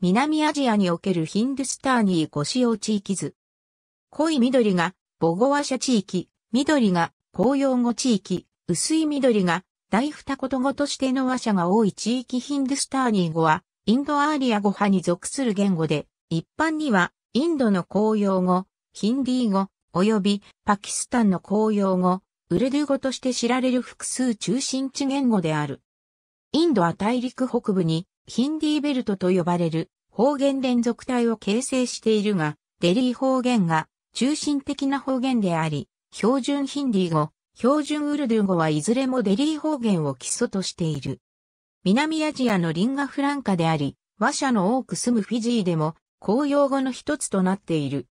南アジアにおけるヒンドゥスターニー語使用地域図。濃い緑がボゴワシャ地域、緑が紅葉語地域、薄い緑が大二言語としての話者が多い地域ヒンドゥスターニー語はインドアーリア語派に属する言語で、一般にはインドの公用語、ヒンディー語、及びパキスタンの公用語、ウルドゥ語として知られる複数中心地言語である。インドア大陸北部にヒンディーベルトと呼ばれる方言連続体を形成しているが、デリー方言が中心的な方言であり、標準ヒンディー語、標準ウルドゥー語はいずれもデリー方言を基礎としている。南アジアのリンガフランカであり、和社の多く住むフィジーでも公用語の一つとなっている。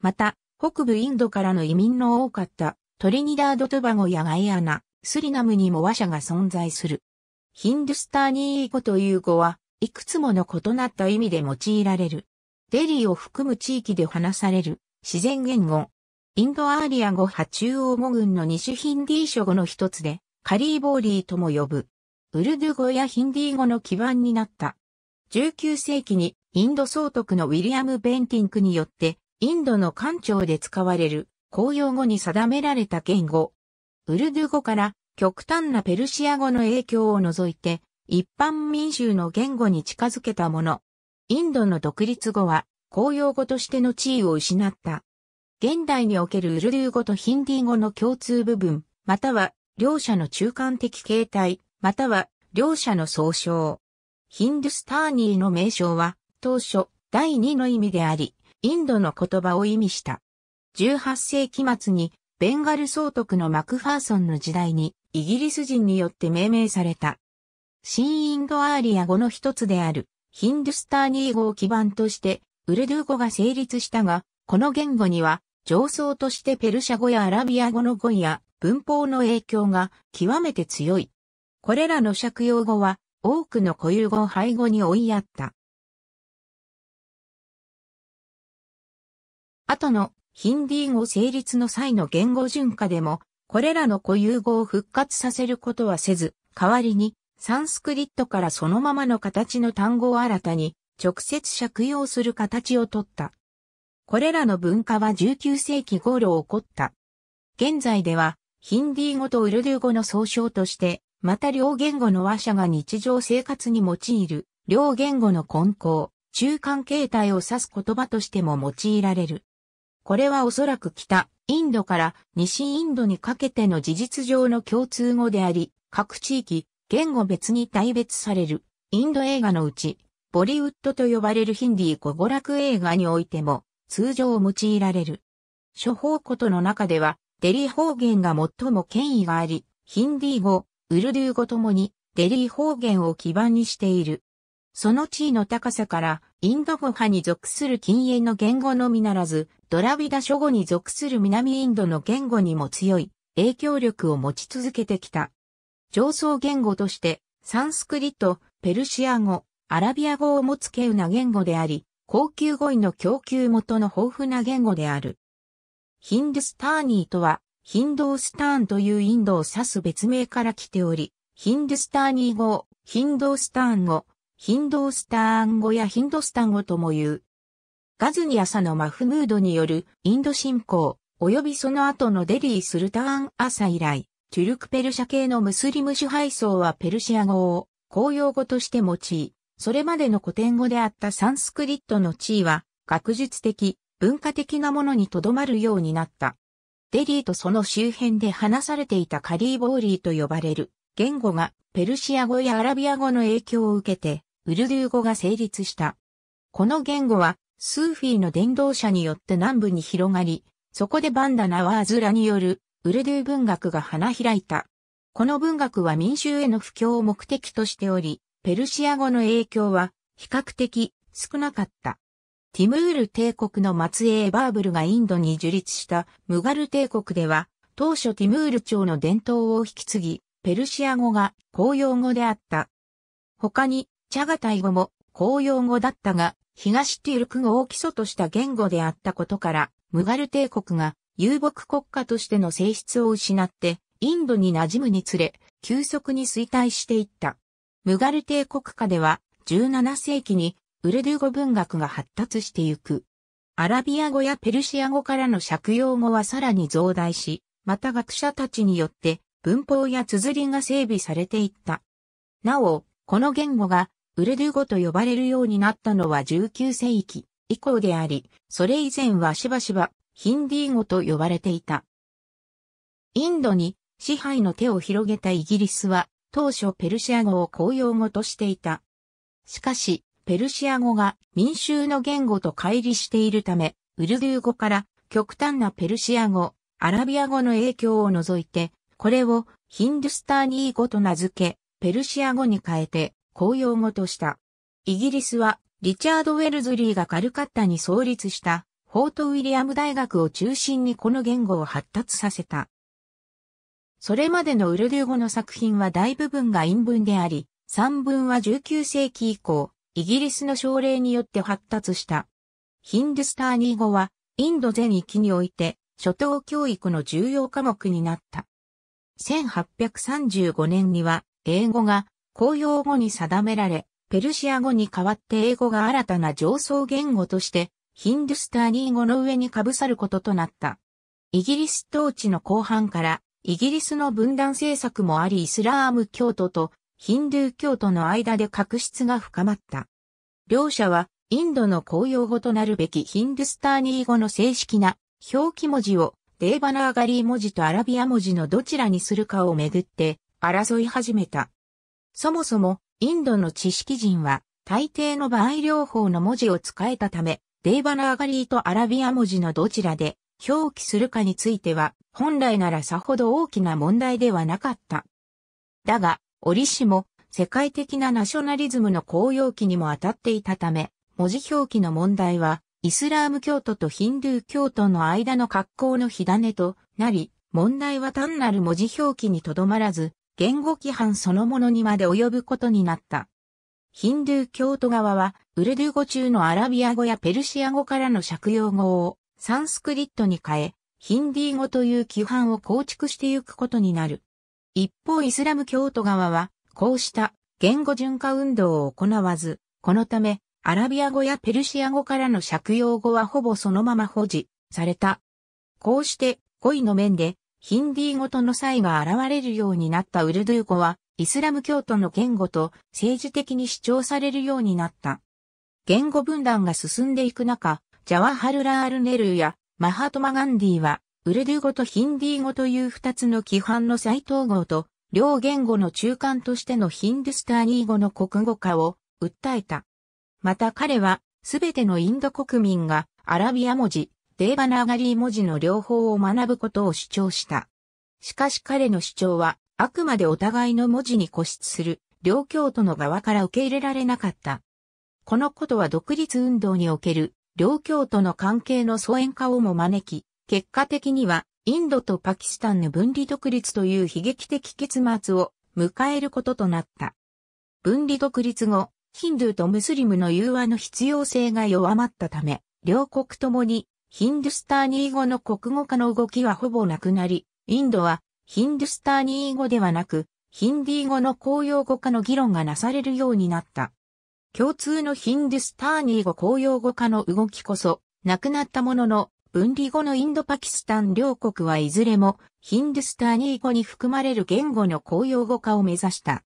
また、北部インドからの移民の多かったトリニダード・トバゴやガイアナ、スリナムにも和社が存在する。ヒンドゥスターニー語という語は、いくつもの異なった意味で用いられる。デリーを含む地域で話される自然言語。インドアーリア語派中央語群の二種ヒンディー諸語の一つで、カリーボーリーとも呼ぶ。ウルドゥ語やヒンディー語の基盤になった。19世紀にインド総督のウィリアム・ベンティンクによって、インドの官庁で使われる公用語に定められた言語。ウルドゥ語から極端なペルシア語の影響を除いて、一般民衆の言語に近づけたもの。インドの独立後は、公用語としての地位を失った。現代におけるウルドゥー語とヒンディー語の共通部分、または、両者の中間的形態、または、両者の総称。ヒンドゥスターニーの名称は、当初、第2の意味であり、インドの言葉を意味した。18世紀末に、ベンガル総督のマクファーソンの時代に、イギリス人によって命名された。新インドアーリア語の一つである、ヒンドゥスターニー語を基盤として、ウルドゥー語が成立したが、この言語には、上層としてペルシャ語やアラビア語の語彙や文法の影響が極めて強い。これらの借用語は、多くの固有語を背後に追いやった。後のヒンディー語成立の際の言語順化でもこれらの固有語を復活させることはせず、代わりに、サンスクリットからそのままの形の単語を新たに、直接借用する形をとった。これらの文化は19世紀頃起こった。現在では、ヒンディー語とウルドゥー語の総称として、また両言語の話者が日常生活に用いる、両言語の根項、中間形態を指す言葉としても用いられる。これはおそらく北、インドから西インドにかけての事実上の共通語であり、各地域、言語別に大別される、インド映画のうち、ボリウッドと呼ばれるヒンディー語娯楽映画においても、通常用いられる。諸方ことの中では、デリー方言が最も権威があり、ヒンディー語、ウルドゥー語ともに、デリー方言を基盤にしている。その地位の高さから、インド語派に属する禁煙の言語のみならず、ドラビダ諸語に属する南インドの言語にも強い影響力を持ち続けてきた。上層言語として、サンスクリット、ペルシア語、アラビア語を持つケウな言語であり、高級語彙の供給元の豊富な言語である。ヒンドゥスターニーとは、ヒンドースターンというインドを指す別名から来ており、ヒンドゥスターニー語、ヒンドースターン語、ヒンドースターン語やヒンドスタン語とも言う。ガズニアサのマフムードによるインド侵攻、及びその後のデリー・スルターン朝以来、チュルクペルシャ系のムスリム支配層はペルシア語を公用語として用い、それまでの古典語であったサンスクリットの地位は学術的、文化的なものにとどまるようになった。デリーとその周辺で話されていたカリーボーリーと呼ばれる言語がペルシア語やアラビア語の影響を受けてウルドゥー語が成立した。この言語はスーフィーの伝道者によって南部に広がり、そこでバンダナワーズラによるウルドゥー文学が花開いた。この文学は民衆への布教を目的としており、ペルシア語の影響は比較的少なかった。ティムール帝国の末裔バーブルがインドに樹立したムガル帝国では、当初ティムール朝の伝統を引き継ぎ、ペルシア語が公用語であった。他に、チャガタイ語も公用語だったが、東ティルク語を基礎とした言語であったことから、ムガル帝国が遊牧国家としての性質を失って、インドに馴染むにつれ、急速に衰退していった。ムガル帝国下では、17世紀にウルドゥー語文学が発達してゆく。アラビア語やペルシア語からの借用語はさらに増大し、また学者たちによって文法や綴りが整備されていった。なお、この言語がウルドゥ語と呼ばれるようになったのは19世紀以降であり、それ以前はしばしばヒンディー語と呼ばれていた。インドに支配の手を広げたイギリスは当初ペルシア語を公用語としていた。しかし、ペルシア語が民衆の言語と乖離しているため、ウルドゥー語から極端なペルシア語、アラビア語の影響を除いて、これをヒンドゥスターニー語と名付け、ペルシア語に変えて、公用語とした。イギリスは、リチャード・ウェルズリーがカルカッタに創立した、フォート・ウィリアム大学を中心にこの言語を発達させた。それまでのウルドゥー語の作品は大部分が陰文であり、散文は19世紀以降、イギリスの奨励によって発達した。ヒンドゥスターニー語は、インド全域において、初等教育の重要科目になった。1835年には、英語が公用語に定められ、ペルシア語に代わって英語が新たな上層言語として、ヒンドゥスターニー語の上に被さることとなった。イギリス統治の後半から、イギリスの分断政策もありイスラーム教徒とヒンドゥー教徒の間で確執が深まった。両者はインドの公用語となるべきヒンドゥスターニー語の正式な表記文字をデーバナーガリー文字とアラビア文字のどちらにするかをめぐって争い始めた。そもそも、インドの知識人は、大抵の場合両方の文字を使えたため、デーバナーガリーとアラビア文字のどちらで表記するかについては、本来ならさほど大きな問題ではなかった。だが、折しも、世界的なナショナリズムの公用期にも当たっていたため、文字表記の問題は、イスラーム教徒とヒンドゥー教徒の間の格好の火種となり、問題は単なる文字表記にとどまらず、言語規範そのものにまで及ぶことになった。ヒンドゥー教徒側は、ウルドゥー語中のアラビア語やペルシア語からの借用語をサンスクリットに変え、ヒンディー語という規範を構築してゆくことになる。一方イスラム教徒側は、こうした言語順化運動を行わず、このため、アラビア語やペルシア語からの借用語はほぼそのまま保持された。こうして、語彙の面で、ヒンディー語との差異が現れるようになったウルドゥー語は、イスラム教徒の言語と政治的に主張されるようになった。言語分断が進んでいく中、ジャワハルラール・ネルーやマハトマ・ガンディは、ウルドゥー語とヒンディー語という二つの規範の再統合と、両言語の中間としてのヒンドゥスターニー語の国語化を訴えた。また彼は、すべてのインド国民がアラビア文字、デーバナーガリー文字の両方を学ぶことを主張した。しかし彼の主張は、あくまでお互いの文字に固執する、両教徒の側から受け入れられなかった。このことは独立運動における、両教徒の関係の疎遠化をも招き、結果的には、インドとパキスタンの分離独立という悲劇的結末を迎えることとなった。分離独立後、ヒンドゥーとムスリムの融和の必要性が弱まったため、両国ともにヒンドゥスターニー語の国語化の動きはほぼなくなり、インドはヒンドゥスターニー語ではなく、ヒンディー語の公用語化の議論がなされるようになった。共通のヒンドゥスターニー語公用語化の動きこそ、なくなったものの、分離後のインドパキスタン両国はいずれもヒンドゥスターニー語に含まれる言語の公用語化を目指した。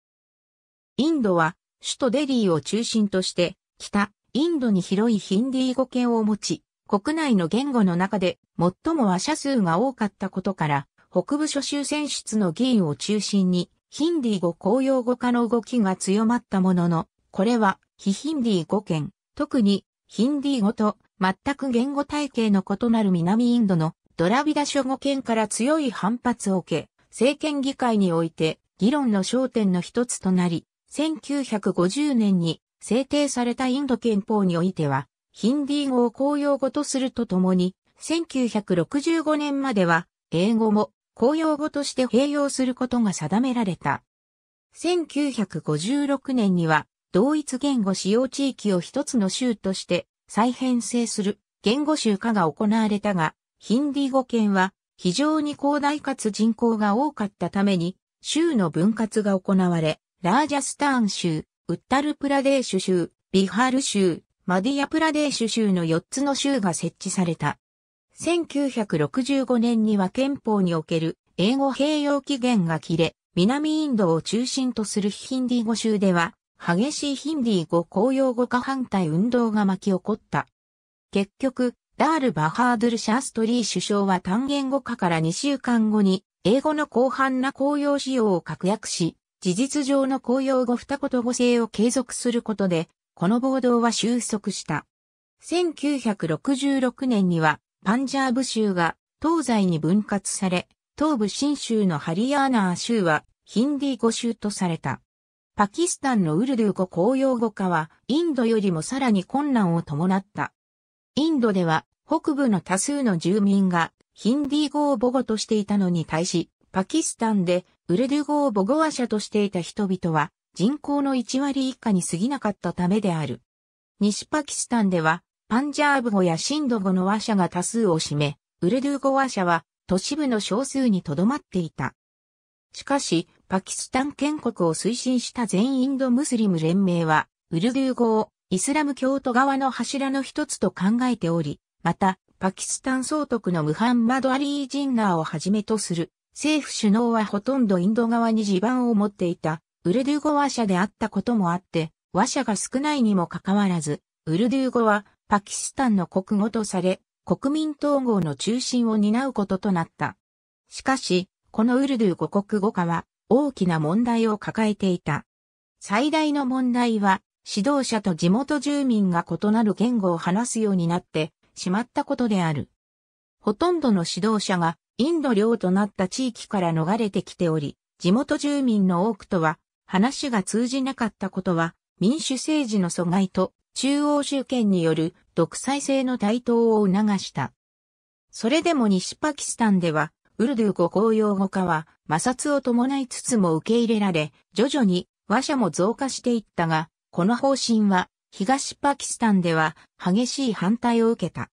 インドは首都デリーを中心として北インドに広いヒンディー語圏を持ち、国内の言語の中で最も話者数が多かったことから、北部諸州選出の議員を中心に、ヒンディー語公用語化の動きが強まったものの、これは、非ヒンディー語圏、特に、ヒンディー語と全く言語体系の異なる南インドのドラビダ諸語圏から強い反発を受け、政権議会において議論の焦点の一つとなり、1950年に制定されたインド憲法においては、ヒンディー語を公用語とするとともに、1965年までは、英語も公用語として併用することが定められた。1956年には、同一言語使用地域を一つの州として再編成する言語集化が行われたが、ヒンディー語圏は非常に広大かつ人口が多かったために、州の分割が行われ、ラージャスターン州、ウッタルプラデーシュ州、ビハール州、マディア・プラデーシュ州の4つの州が設置された。1965年には憲法における英語併用期限が切れ、南インドを中心とするヒンディー語州では、激しいヒンディー語公用語化反対運動が巻き起こった。結局、ダール・バハードル・シャーストリー首相は単言語化から2週間後に、英語の広範な公用使用を確約し、事実上の公用語二言語制を継続することで、この暴動は収束した。1966年には、パンジャーブ州が東西に分割され、東部新州のハリアーナー州はヒンディー語州とされた。パキスタンのウルドゥ語公用語化はインドよりもさらに困難を伴った。インドでは北部の多数の住民がヒンディー語を母語としていたのに対し、パキスタンでウルドゥ語を母語話者としていた人々は人口の1割以下に過ぎなかったためである。西パキスタンでは、パンジャーブ語やシンド語の話者が多数を占め、ウルドゥー語話者は都市部の少数にとどまっていた。しかし、パキスタン建国を推進した全インドムスリム連盟は、ウルドゥー語をイスラム教徒側の柱の一つと考えており、また、パキスタン総督のムハンマド・アリー・ジンナーをはじめとする政府首脳はほとんどインド側に地盤を持っていたウルドゥー語話者であったこともあって、話者が少ないにもかかわらず、ウルドゥー語はパキスタンの国語とされ、国民統合の中心を担うこととなった。しかし、このウルドゥー語国語化は大きな問題を抱えていた。最大の問題は、指導者と地元住民が異なる言語を話すようになってしまったことである。ほとんどの指導者がインド領となった地域から逃れてきており、地元住民の多くとは話が通じなかったことは民主政治の阻害と中央集権による独裁性の台頭を促した。それでも西パキスタンではウルドゥ語公用語化は摩擦を伴いつつも受け入れられ、徐々に話者も増加していったが、この方針は東パキスタンでは激しい反対を受けた。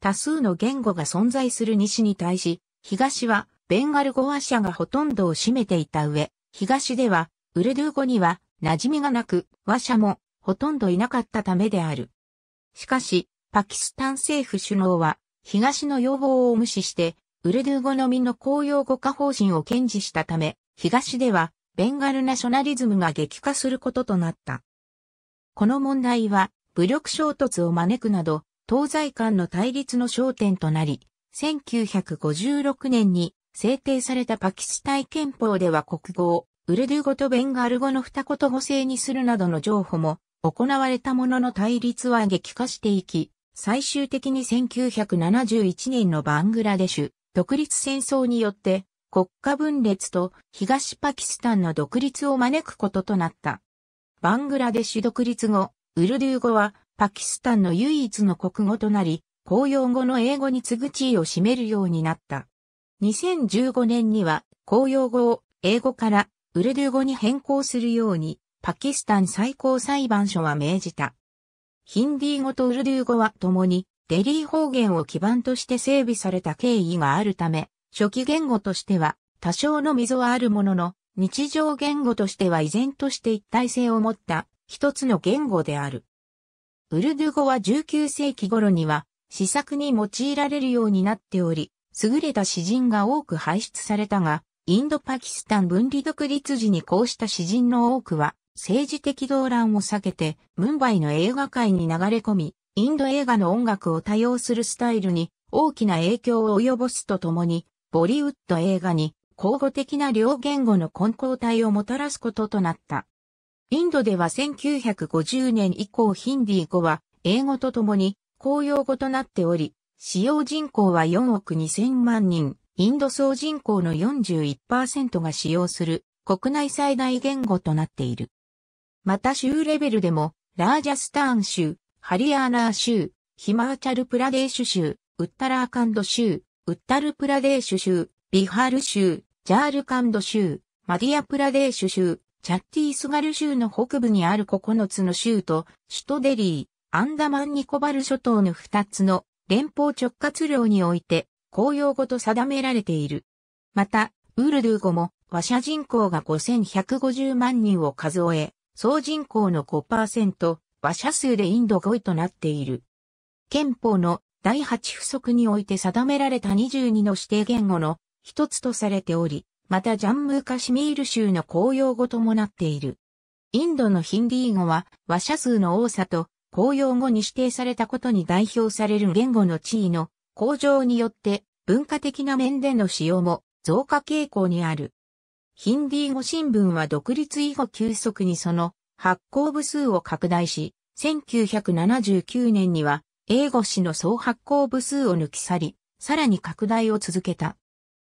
多数の言語が存在する西に対し、東はベンガル語話者がほとんどを占めていた上、東ではウルドゥー語には馴染みがなく、話者もほとんどいなかったためである。しかし、パキスタン政府首脳は、東の要望を無視して、ウルドゥー語のみの公用語化方針を堅持したため、東では、ベンガルナショナリズムが激化することとなった。この問題は、武力衝突を招くなど、東西間の対立の焦点となり、1956年に制定されたパキスタイ憲法では国語をウルドゥー語とベンガル語の二言語制にするなどの譲歩も行われたものの対立は激化していき、最終的に1971年のバングラデシュ独立戦争によって国家分裂と東パキスタンの独立を招くこととなった。バングラデシュ独立後、ウルドゥー語はパキスタンの唯一の国語となり、公用語の英語に次ぐ地位を占めるようになった。2015年には公用語を英語からウルドゥ語に変更するように、パキスタン最高裁判所は命じた。ヒンディー語とウルドゥー語は共に、デリー方言を基盤として整備された経緯があるため、初期言語としては多少の溝はあるものの、日常言語としては依然として一体性を持った一つの言語である。ウルドゥ語は19世紀頃には、試作に用いられるようになっており、優れた詩人が多く排出されたが、インドパキスタン分離独立時にこうした詩人の多くは、政治的動乱を避けて、ムンバイの映画界に流れ込み、インド映画の音楽を多用するスタイルに大きな影響を及ぼすとともに、ボリウッド映画に交互的な両言語の混交体をもたらすこととなった。インドでは1950年以降ヒンディー語は英語とともに公用語となっており、使用人口は4億2000万人。インド総人口の41%が使用する国内最大言語となっている。また州レベルでも、ラージャスターン州、ハリアーナー州、ヒマーチャルプラデーシュ州、ウッタラーカンド州、ウッタルプラデーシュ州、ビハール州、ジャールカンド州、マディアプラデーシュ州、チャッティースガル州の北部にある9つの州と、首都デリー、アンダマンニコバル諸島の2つの連邦直轄領において、公用語と定められている。また、ウルドゥー語も和社人口が5150万人を数え、総人口の5%、和社数でインド語位となっている。憲法の第8不足において定められた22の指定言語の一つとされており、またジャンムーカシミール州の公用語ともなっている。インドのヒンディー語は和社数の多さと公用語に指定されたことに代表される言語の地位の向上によって文化的な面での使用も増加傾向にある。ヒンディー語新聞は独立以後急速にその発行部数を拡大し、1979年には英語誌の総発行部数を抜き去り、さらに拡大を続けた。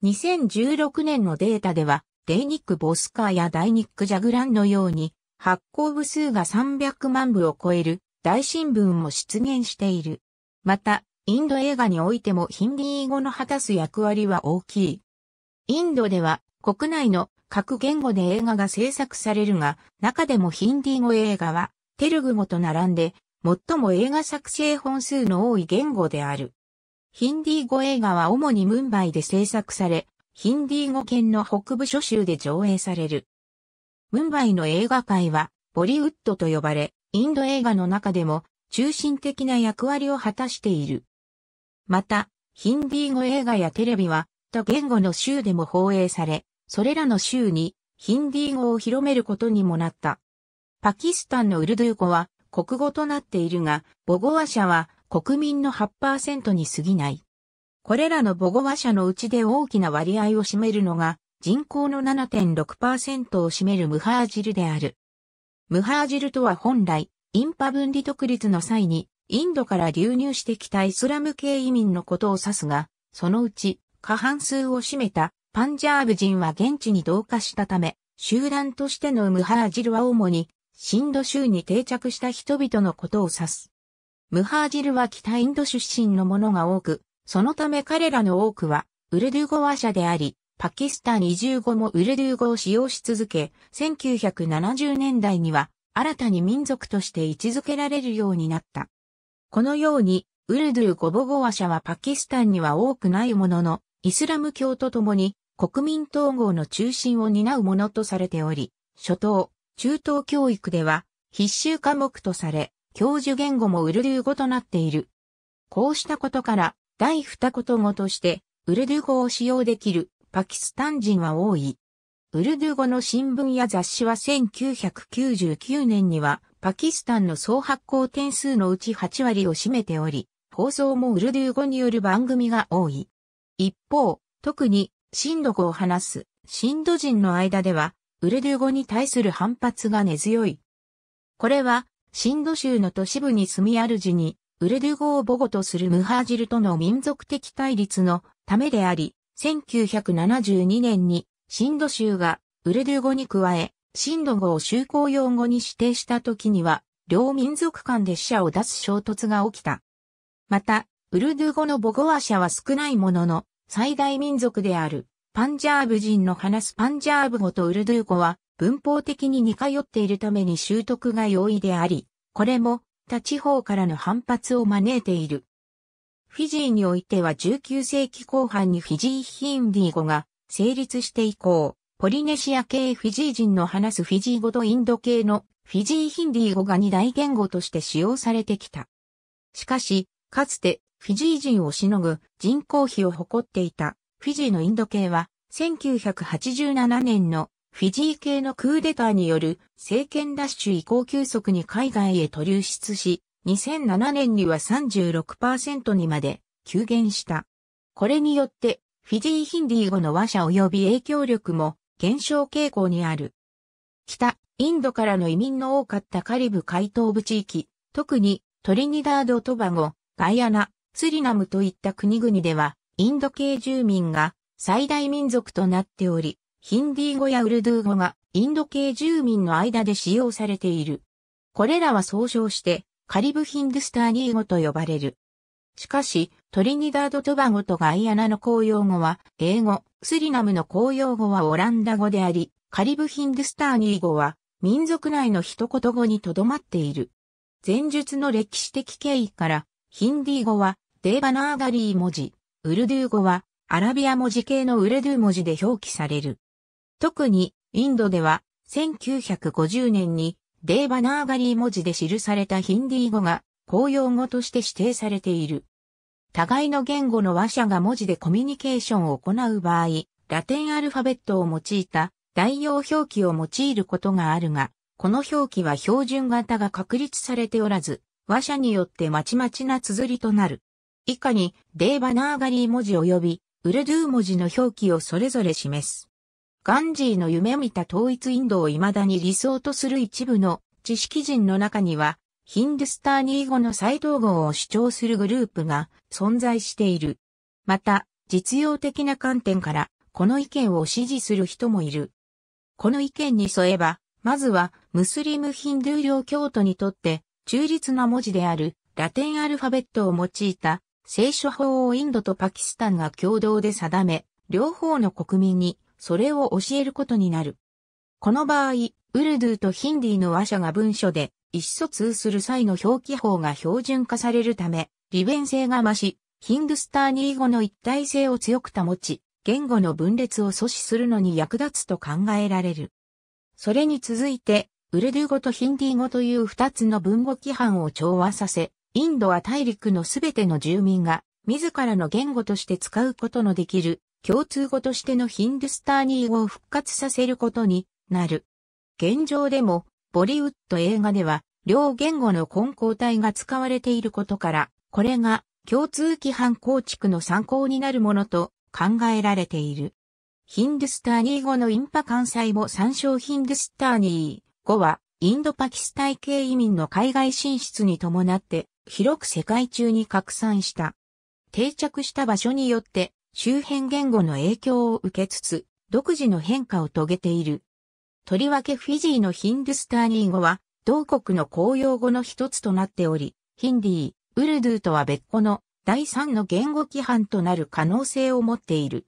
2016年のデータでは、デイニック・ボスカーやダイニック・ジャグランのように、発行部数が300万部を超える大新聞も出現している。また、インド映画においてもヒンディー語の果たす役割は大きい。インドでは国内の各言語で映画が制作されるが、中でもヒンディー語映画はテルグ語と並んで、最も映画作成本数の多い言語である。ヒンディー語映画は主にムンバイで制作され、ヒンディー語圏の北部諸州で上映される。ムンバイの映画界は、ボリウッドと呼ばれ、インド映画の中でも中心的な役割を果たしている。また、ヒンディー語映画やテレビは、と言語の州でも放映され、それらの州にヒンディー語を広めることにもなった。パキスタンのウルドゥー語は国語となっているが、母語話者は国民の8%に過ぎない。これらの母語話者のうちで大きな割合を占めるのが、人口の7.6%を占めるムハージルである。ムハージルとは本来、インパ分離独立の際にインドから流入してきたイスラム系移民のことを指すが、そのうち過半数を占めたパンジャーブ人は現地に同化したため、集団としてのムハージルは主に、シンド州に定着した人々のことを指す。ムハージルは北インド出身の者が多く、そのため彼らの多くは、ウルドゥ語話者であり、パキスタン移住後もウルドゥ語を使用し続け、1970年代には新たに民族として位置づけられるようになった。このように、ウルドゥー・ゴボゴワ社はパキスタンには多くないものの、イスラム教とともに国民統合の中心を担うものとされており、初等、中等教育では必修科目とされ、教授言語もウルドゥー語となっている。こうしたことから、第二言語として、ウルドゥー語を使用できるパキスタン人は多い。ウルドゥー語の新聞や雑誌は1999年には、パキスタンの総発行点数のうち8割を占めており、放送もウルドゥー語による番組が多い。一方、特に、シンド語を話す、シンド人の間では、ウルドゥー語に対する反発が根強い。これは、シンド州の都市部に住みあるじに、ウルドゥー語を母語とするムハージルとの民族的対立のためであり、1972年にシンド州がウルドゥー語に加え、震度5を就航用語に指定した時には、両民族間で死者を出す衝突が起きた。また、ウルドゥー語の母語話者は少ないものの、最大民族である、パンジャーブ人の話すパンジャーブ語とウルドゥー語は、文法的に似通っているために習得が容易であり、これも他地方からの反発を招いている。フィジーにおいては19世紀後半にフィジーヒンディー語が成立して以降、ポリネシア系フィジー人の話すフィジー語とインド系のフィジーヒンディー語が二大言語として使用されてきた。しかし、かつてフィジー人をしのぐ人口比を誇っていたフィジーのインド系は1987年のフィジー系のクーデターによる政権奪取移行急速に海外へと流出し、2007年には36%にまで急減した。これによってフィジーヒンディー語の話者及び影響力も減少傾向にある。北、インドからの移民の多かったカリブ海東部地域、特にトリニダード・トバゴ、ガイアナ、スリナムといった国々では、インド系住民が最大民族となっており、ヒンディー語やウルドゥー語がインド系住民の間で使用されている。これらは総称してカリブヒンドゥスターニー語と呼ばれる。しかし、トリニダード・トバゴとガイアナの公用語は英語、スリナムの公用語はオランダ語であり、カリブ・ヒンドゥスターニー語は民族内の一言語にとどまっている。前述の歴史的経緯から、ヒンディー語はデーバナーガリー文字、ウルドゥー語はアラビア文字系のウルドゥー文字で表記される。特にインドでは1950年にデーバナーガリー文字で記されたヒンディー語が公用語として指定されている。互いの言語の話者が文字でコミュニケーションを行う場合、ラテンアルファベットを用いた代用表記を用いることがあるが、この表記は標準型が確立されておらず、話者によってまちまちな綴りとなる。以下に、デーバナーガリー文字及び、ウルドゥー文字の表記をそれぞれ示す。ガンジーの夢見た統一インドを未だに理想とする一部の知識人の中には、ヒンドゥスターニー語の再統合を主張するグループが存在している。また、実用的な観点から、この意見を支持する人もいる。この意見に沿えば、まずは、ムスリム・ヒンドゥー領教徒にとって、中立な文字である、ラテンアルファベットを用いた、聖書法をインドとパキスタンが共同で定め、両方の国民に、それを教えることになる。この場合、ウルドゥーとヒンディーの話者が文書で意思疎通する際の表記法が標準化されるため、利便性が増し、ヒンドゥスターニー語の一体性を強く保ち、言語の分裂を阻止するのに役立つと考えられる。それに続いて、ウルドゥ語とヒンディー語という二つの文語規範を調和させ、インドは大陸のすべての住民が自らの言語として使うことのできる共通語としてのヒンドゥスターニー語を復活させることになる。現状でもボリウッド映画では、両言語の混交体が使われていることから、これが共通規範構築の参考になるものと考えられている。ヒンドゥスターニー語のインパ関西語参照ヒンドゥスターニー語は、インドパキスタイ系移民の海外進出に伴って、広く世界中に拡散した。定着した場所によって、周辺言語の影響を受けつつ、独自の変化を遂げている。とりわけフィジーのヒンドゥスターニー語は、同国の公用語の一つとなっており、ヒンディー、ウルドゥーとは別個の第三の言語規範となる可能性を持っている。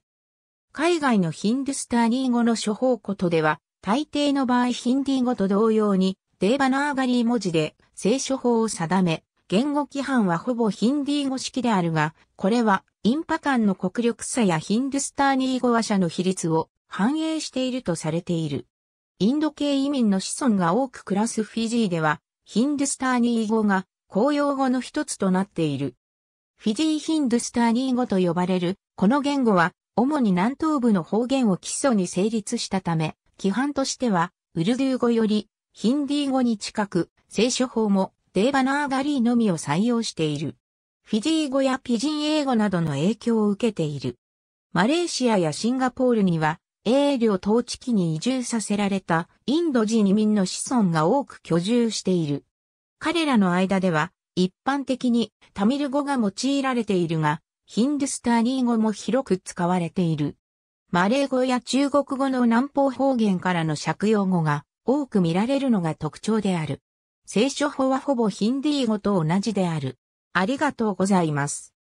海外のヒンドゥスターニー語の処方ことでは、大抵の場合ヒンディー語と同様に、デーバナーガリー文字で正処法を定め、言語規範はほぼヒンディー語式であるが、これはインパ間の国力差やヒンドゥスターニー語話者の比率を反映しているとされている。インド系移民の子孫が多く暮らすフィジーでは、ヒンドゥスターニー語が公用語の一つとなっている。フィジー・ヒンドゥスターニー語と呼ばれる、この言語は、主に南東部の方言を基礎に成立したため、規範としては、ウルドゥー語より、ヒンディー語に近く、聖書法も、デーバナーガリーのみを採用している。フィジー語やピジン英語などの影響を受けている。マレーシアやシンガポールには、英領統治期に移住させられたインド人移民の子孫が多く居住している。彼らの間では一般的にタミル語が用いられているが、ヒンドゥスターニー語も広く使われている。マレー語や中国語の南方方言からの借用語が多く見られるのが特徴である。聖書法はほぼヒンディー語と同じである。ありがとうございます。